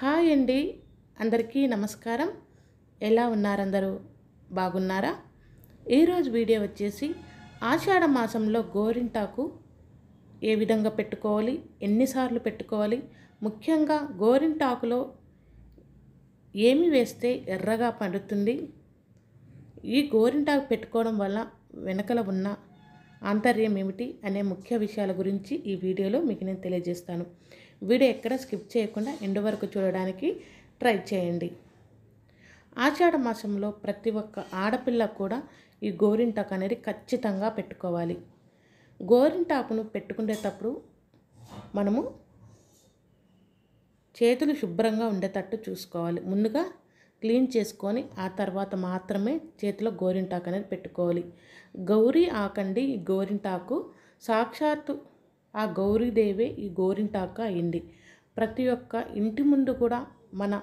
hi అండి అందరికీ నమస్కారం ఎలా ఉన్నారందరూ బాగున్నారా ఈరోజు వీడియో వచ్చేసి ఆషాఢ మాసంలో గోరింటాకు ఏ విధంగా పెట్టుకోవాలి ఎన్నిసార్లు పెట్టుకోవాలి ముఖ్యంగా గోరింటాకులో ఏమి వేస్తే ఎర్రగా పండుతుంది ఈ గోరింటాకు పెట్టుకోవడం వల్ల వెనకల ఉన్న ఆంతర్యం ఏమిటి అనే ముఖ్య విషయాల గురించి ఈ వీడియోలో మీకు నేను తెలియజేస్తాను వీడియో ఎక్కడ స్కిప్ చేయకుండా ఎండు వరకు చూడడానికి ట్రై చేయండి ఆషాఢ మాసంలో ప్రతి ఒక్క ఆడపిల్ల కూడా ఈ గోరింటాకు అనేది ఖచ్చితంగా పెట్టుకోవాలి గోరింటాకును పెట్టుకునేటప్పుడు మనము చేతులు శుభ్రంగా ఉండేటట్టు చూసుకోవాలి ముందుగా క్లీన్ చేసుకొని ఆ తర్వాత మాత్రమే చేతిలో గోరింటాకు అనేది పెట్టుకోవాలి గౌరీ ఆకండి గోరింటాకు సాక్షాత్తు ఆ గౌరీదేవే ఈ గోరింటాక అయింది ప్రతి ఒక్క ఇంటి ముందు కూడా మన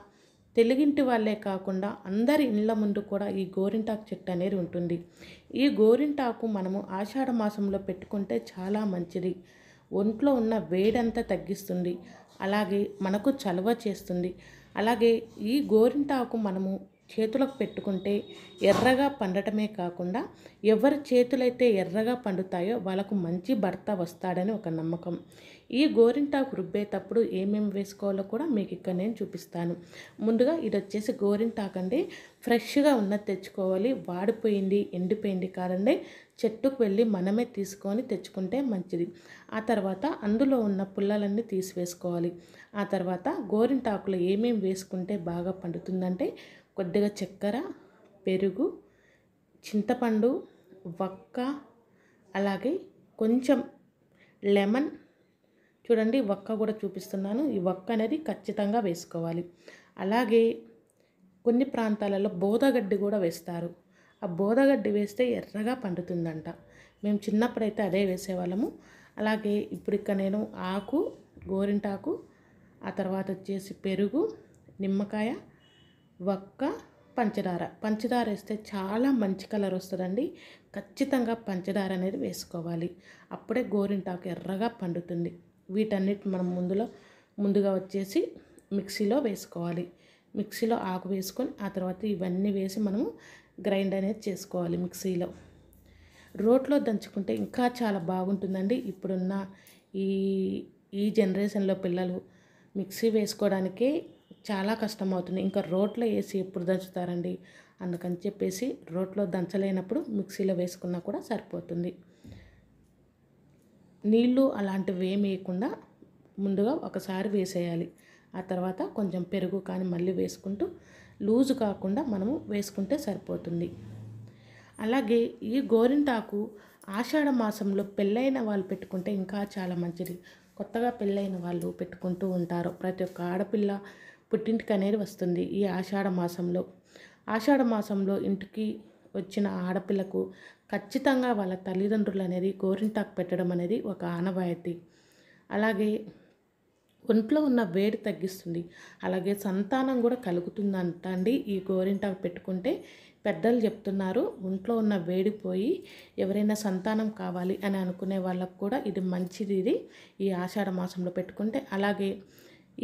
తెలుగింటి వాళ్ళే కాకుండా అందరి ఇండ్ల ముందు కూడా ఈ గోరింటాకు చెట్టు అనేది ఉంటుంది ఈ గోరింటాకు మనము ఆషాఢ మాసంలో పెట్టుకుంటే చాలా మంచిది ఒంట్లో ఉన్న వేడంతా తగ్గిస్తుంది అలాగే మనకు చలవ చేస్తుంది అలాగే ఈ గోరింటాకు మనము చేతులకు పెట్టుకుంటే ఎర్రగా పండటమే కాకుండా ఎవరి చేతులైతే ఎర్రగా పండుతాయో వాళ్ళకు మంచి భర్త వస్తాడని ఒక నమ్మకం ఈ గోరింటాకు రుబ్బేటప్పుడు ఏమేమి వేసుకోవాలో కూడా మీకు ఇక్కడ నేను చూపిస్తాను ముందుగా ఇది వచ్చేసి గోరింటాకు అండి ఫ్రెష్గా ఉన్నది తెచ్చుకోవాలి వాడిపోయింది ఎండిపోయింది కాదండి చెట్టుకు వెళ్ళి మనమే తీసుకొని తెచ్చుకుంటే మంచిది ఆ తర్వాత అందులో ఉన్న పుల్లలన్నీ తీసివేసుకోవాలి ఆ తర్వాత గోరింటాకులు ఏమేమి వేసుకుంటే బాగా పండుతుందంటే కొద్దిగా చక్కెర పెరుగు చింతపండు వక్క అలాగే కొంచెం లెమన్ చూడండి వక్క కూడా చూపిస్తున్నాను ఈ వక్క అనేది ఖచ్చితంగా వేసుకోవాలి అలాగే కొన్ని ప్రాంతాలలో బోధగడ్డి కూడా వేస్తారు ఆ బోధగడ్డి వేస్తే ఎర్రగా పండుతుందంట మేము చిన్నప్పుడైతే అదే వేసేవాళ్ళము అలాగే ఇప్పుడు ఇక్కడ నేను ఆకు గోరింటాకు ఆ తర్వాత వచ్చేసి పెరుగు నిమ్మకాయ ఒక్క పంచదార పంచదార వేస్తే చాలా మంచి కలర్ వస్తుందండి ఖచ్చితంగా పంచదార అనేది వేసుకోవాలి అప్పుడే గోరింటాకు ఎర్రగా పండుతుంది వీటన్నిటి మనం ముందులో ముందుగా వచ్చేసి మిక్సీలో వేసుకోవాలి మిక్సీలో ఆకు వేసుకొని ఆ తర్వాత ఇవన్నీ వేసి మనము గ్రైండ్ అనేది చేసుకోవాలి మిక్సీలో రోట్లో దంచుకుంటే ఇంకా చాలా బాగుంటుందండి ఇప్పుడున్న ఈ ఈ జనరేషన్లో పిల్లలు మిక్సీ వేసుకోవడానికే చాలా కష్టం అవుతుంది ఇంకా రోట్లో వేసి ఎప్పుడు దంచుతారండి అందుకని చెప్పేసి రోట్లో దంచలేనప్పుడు మిక్సీలో వేసుకున్నా కూడా సరిపోతుంది నీళ్ళు అలాంటివి ఏమి వేయకుండా ముందుగా ఒకసారి వేసేయాలి ఆ తర్వాత కొంచెం పెరుగు కానీ మళ్ళీ వేసుకుంటూ లూజు కాకుండా మనము వేసుకుంటే సరిపోతుంది అలాగే ఈ గోరింటాకు ఆషాఢ మాసంలో పెళ్ళైన వాళ్ళు పెట్టుకుంటే ఇంకా చాలా మంచిది కొత్తగా పెళ్ళైన వాళ్ళు పెట్టుకుంటూ ఉంటారు ప్రతి ఒక్క ఆడపిల్ల పుట్టింటికి అనేది వస్తుంది ఈ ఆషాఢ మాసంలో ఆషాఢ మాసంలో ఇంటికి వచ్చిన ఆడపిల్లకు ఖచ్చితంగా వాళ్ళ తల్లిదండ్రులు అనేది గోరింటాకు పెట్టడం అనేది ఒక ఆనవాయితీ అలాగే ఒంట్లో ఉన్న వేడి తగ్గిస్తుంది అలాగే సంతానం కూడా కలుగుతుందంట అండి ఈ గోరింటాకు పెట్టుకుంటే పెద్దలు చెప్తున్నారు ఒంట్లో ఉన్న వేడి పోయి ఎవరైనా సంతానం కావాలి అని అనుకునే వాళ్ళకు కూడా ఇది మంచిది ఇది ఈ ఆషాఢ మాసంలో పెట్టుకుంటే అలాగే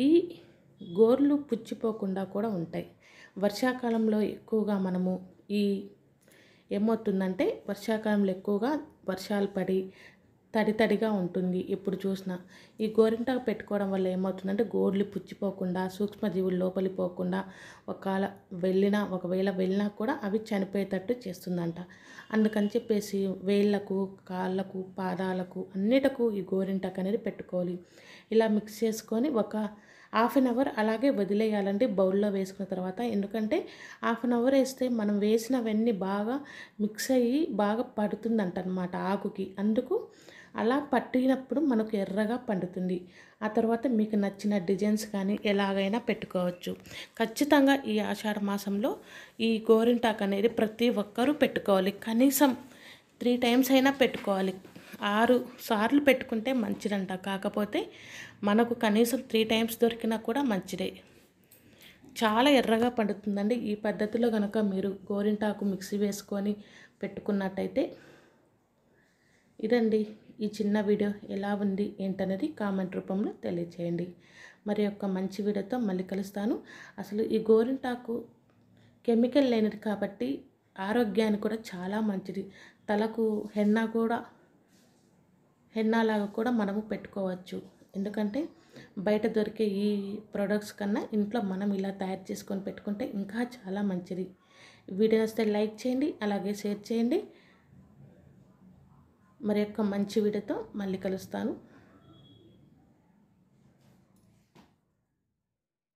ఈ గోర్లు పుచ్చిపోకుండా కూడా ఉంటాయి వర్షాకాలంలో ఎక్కువగా మనము ఈ ఏమవుతుందంటే వర్షాకాలంలో ఎక్కువగా వర్షాలు పడి తడి తడిగా ఉంటుంది ఎప్పుడు చూసినా ఈ గోరింట పెట్టుకోవడం వల్ల ఏమవుతుందంటే గోర్లు పుచ్చిపోకుండా సూక్ష్మజీవులు లోపలి పోకుండా ఒకవేళ వెళ్ళినా ఒకవేళ వెళ్ళినా కూడా అవి చనిపోయేటట్టు చేస్తుందంట అందుకని చెప్పేసి వేళ్ళకు కాళ్ళకు పాదాలకు అన్నిటకు ఈ గోరింటకు అనేది పెట్టుకోవాలి ఇలా మిక్స్ చేసుకొని ఒక హాఫ్ అన్ అవర్ అలాగే వదిలేయాలండి బౌల్లో వేసుకున్న తర్వాత ఎందుకంటే హాఫ్ అన్ అవర్ వేస్తే మనం వేసినవన్నీ బాగా మిక్స్ అయ్యి బాగా పడుతుందంట అనమాట ఆకుకి అందుకు అలా పట్టినప్పుడు మనకు ఎర్రగా పండుతుంది ఆ తర్వాత మీకు నచ్చిన డిజైన్స్ కానీ ఎలాగైనా పెట్టుకోవచ్చు ఖచ్చితంగా ఈ ఆషాఢ మాసంలో ఈ గోరింటాక్ అనేది ప్రతి ఒక్కరూ పెట్టుకోవాలి కనీసం త్రీ టైమ్స్ అయినా పెట్టుకోవాలి ఆరు సార్లు పెట్టుకుంటే మంచిదంట కాకపోతే మనకు కనీసం త్రీ టైమ్స్ దొరికినా కూడా మంచిదే చాలా ఎర్రగా పండుతుందండి ఈ పద్ధతిలో కనుక మీరు గోరింటాకు మిక్సీ వేసుకొని పెట్టుకున్నట్టయితే ఇదండి ఈ చిన్న వీడియో ఎలా ఉంది ఏంటనేది కామెంట్ రూపంలో తెలియచేయండి మరి యొక్క మంచి వీడియోతో మళ్ళీ కలుస్తాను అసలు ఈ గోరింటాకు కెమికల్ లేనిది కాబట్టి ఆరోగ్యానికి కూడా చాలా మంచిది తలకు హెన్నా కూడా హెన్నాలాగా కూడా మనము పెట్టుకోవచ్చు ఎందుకంటే బయట దొరికే ఈ ప్రొడక్ట్స్ కన్నా ఇంట్లో మనం ఇలా తయారు చేసుకొని పెట్టుకుంటే ఇంకా చాలా మంచిది వీడియో వస్తే లైక్ చేయండి అలాగే షేర్ చేయండి మరి యొక్క మంచి వీడియోతో మళ్ళీ కలుస్తాను